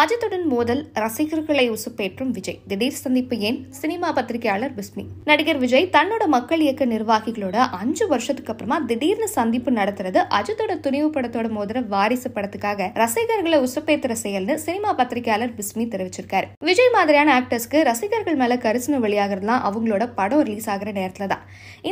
அஜித்துடன் மோதல் ரசிகர்களை உசுப்பேற்றும் விஜய் திடீர் சந்திப்பு ஏன் சினிமா பத்திரிகையாளர் விஸ்மி நடிகர் விஜய் தன்னோட மக்கள் இயக்க நிர்வாகிகளோட அஞ்சு வருஷத்துக்கு அப்புறமா திடீர்னு சந்திப்பு நடத்துறது அஜித்தோட துணிவு படத்தோட மோதிர வாரிசு படத்துக்காக ரசிகர்களை உசுப்பேத்துற செயல்னு சினிமா பத்திரிகையாளர் பிஸ்மி தெரிவிச்சிருக்காரு விஜய் மாதிரியான ஆக்டர்ஸ்க்கு ரசிகர்கள் மேல கரிசனம் வெளியாகிறதுலாம் அவங்களோட படம் ரிலீஸ் ஆகிற நேரத்துல தான்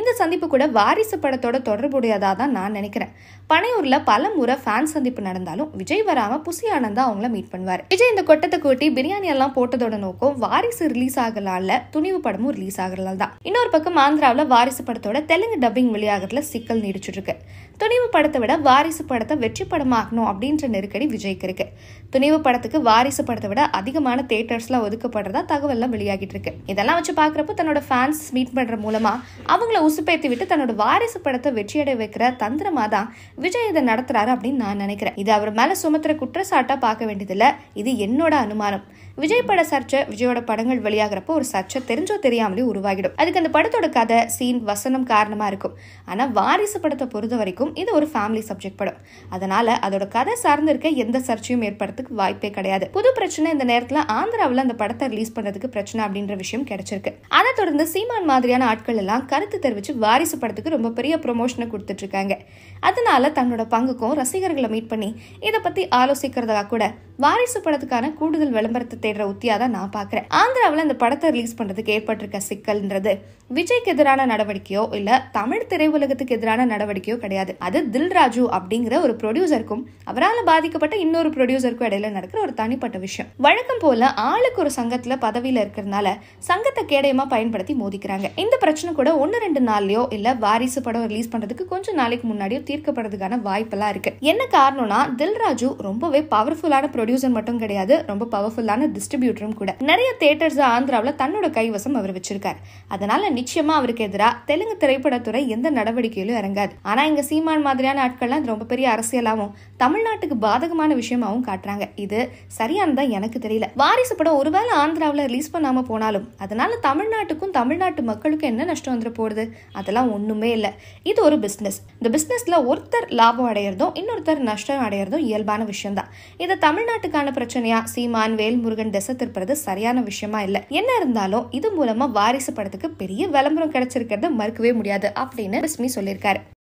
இந்த சந்திப்பு கூட வாரிசு படத்தோட தொடர்புடையதா தான் நான் நினைக்கிறேன் பனையூர்ல பல முறை ஃபேன் சந்திப்பு நடந்தாலும் விஜய் வராம புசி ஆனந்தா அவங்கள மீட் பண்ணுவார் விஜய் இந்த கொட்டத்தை கூட்டி பிரியாணி எல்லாம் போட்டதோட நோக்கம் வாரிசு ரிலீஸ் ஆகலால துணிவு படமும் ரிலீஸ் ஆகிறதால தான் இன்னொரு பக்கம் ஆந்திராவில் வாரிசு படத்தோட தெலுங்கு டப்பிங் வெளியாகிறதுல சிக்கல் நீடிச்சுட்டு இருக்கு துணிவு படத்தை விட வாரிசு படத்தை வெற்றி படமாக்கணும் அப்படின்ற நெருக்கடி விஜய்க்கு இருக்கு துணிவு படத்துக்கு வாரிசு படத்தை விட அதிகமான தேட்டர்ஸ்லாம் ஒதுக்கப்படுறதா தகவல்லாம் வெளியாகிட்டு இருக்கு இதெல்லாம் வச்சு பார்க்குறப்போ தன்னோட ஃபேன்ஸ் மீட் பண்ற மூலமா அவங்கள உசுப்பேத்தி விட்டு தன்னோட வாரிசு படத்தை வெற்றியடை வைக்கிற தந்திரமா தான் விஜய் இதை நடத்துறாரு அப்படின்னு நான் நினைக்கிறேன் இது அவர் மேல சுமத்துற குற்றச்சாட்டா பார்க்க வேண்டியதில்லை இது என்னோட அனுமானம் விஜய் பட சர்ச்சை விஜயோட படங்கள் வெளியாகிறப்போ ஒரு சர்ச்சை தெரிஞ்சோ தெரியாமலே உருவாகிடும் அதுக்கு அந்த படத்தோட கதை சீன் வசனம் காரணமாக இருக்கும் ஆனால் வாரிசு படத்தை பொறுத்த வரைக்கும் இது ஒரு ஃபேமிலி சப்ஜெக்ட் படம் அதனால அதோட கதை சார்ந்து இருக்க எந்த சர்ச்சையும் ஏற்படுறதுக்கு வாய்ப்பே கிடையாது புது பிரச்சனை இந்த நேரத்தில் ஆந்திராவில் அந்த படத்தை ரிலீஸ் பண்ணுறதுக்கு பிரச்சனை அப்படின்ற விஷயம் கிடைச்சிருக்கு அதை தொடர்ந்து சீமான் மாதிரியான ஆட்கள் எல்லாம் கருத்து தெரிவித்து வாரிசு படத்துக்கு ரொம்ப பெரிய ப்ரொமோஷனை கொடுத்துட்டு இருக்காங்க அதனால தன்னோட பங்குக்கும் ரசிகர்களை மீட் பண்ணி இதை பற்றி ஆலோசிக்கிறதா கூட வாரிசு படத்துக்கான கூடுதல் விளம்பரத்தை தேடுற உத்தியா தான் நான் பாக்குறேன் ஆந்திராவில் இந்த படத்தை ரிலீஸ் பண்றதுக்கு ஏற்பட்டிருக்க சிக்கல்ன்றது விஜய்க்கு எதிரான நடவடிக்கையோ இல்ல தமிழ் திரையுலகத்துக்கு எதிரான நடவடிக்கையோ கிடையாது அது தில்ராஜு அப்படிங்கிற ஒரு ப்ரொடியூசருக்கும் அவரால் பாதிக்கப்பட்ட இன்னொரு ப்ரொடியூசருக்கும் இடையில நடக்கிற ஒரு தனிப்பட்ட விஷயம் வழக்கம் போல ஆளுக்கு ஒரு சங்கத்துல பதவியில இருக்கிறதுனால சங்கத்தை கேடயமா பயன்படுத்தி மோதிக்கிறாங்க இந்த பிரச்சனை கூட ஒன்னு ரெண்டு நாள்லயோ இல்ல வாரிசு படம் ரிலீஸ் பண்றதுக்கு கொஞ்சம் நாளைக்கு முன்னாடியோ தீர்க்கப்படுறதுக்கான வாய்ப்பெல்லாம் இருக்கு என்ன காரணம்னா தில்ராஜு ரொம்பவே பவர்ஃபுல்லான ப்ரொடியூசர் மட்டும் கிடையாது ரொம்ப பவர்ஃபுல்லான டிஸ்ட்ரிபியூட்டரும் கூட நிறைய தேட்டர்ஸ் ஆந்திராவில் தன்னோட கைவசம் அவர் வச்சிருக்காரு அதனால நிச்சயமா அவருக்கு எதிராக தெலுங்கு திரைப்படத்துறை எந்த நடவடிக்கையிலும் இறங்காது ஆனா இங்க சீமான் மாதிரியான ஆட்கள்லாம் ரொம்ப பெரிய அரசியலாகவும் தமிழ்நாட்டுக்கு பாதகமான விஷயமாவும் காட்டுறாங்க இது சரியானதான் எனக்கு தெரியல வாரிசு படம் ஒருவேளை ஆந்திராவில் ரிலீஸ் பண்ணாம போனாலும் அதனால தமிழ்நாட்டுக்கும் தமிழ்நாட்டு மக்களுக்கும் என்ன நஷ்டம் வந்துட போகுது அதெல்லாம் ஒண்ணுமே இல்லை இது ஒரு பிஸ்னஸ் இந்த பிஸ்னஸ்ல ஒருத்தர் லாபம் அடையிறதும் இன்னொருத்தர் நஷ்டம் அடையிறதும் இயல்பான விஷயம் தான் இதை தமிழ்நாடு தமிழ்நாட்டுக்கான பிரச்சனையா சீமான் வேல்முருகன் திசை திருப்பறது சரியான விஷயமா இல்ல என்ன இருந்தாலும் இது மூலமா வாரிசு படத்துக்கு பெரிய விளம்பரம் கிடைச்சிருக்கிறத மறுக்கவே முடியாது அப்படின்னு பிஸ்மி சொல்லியிருக்காரு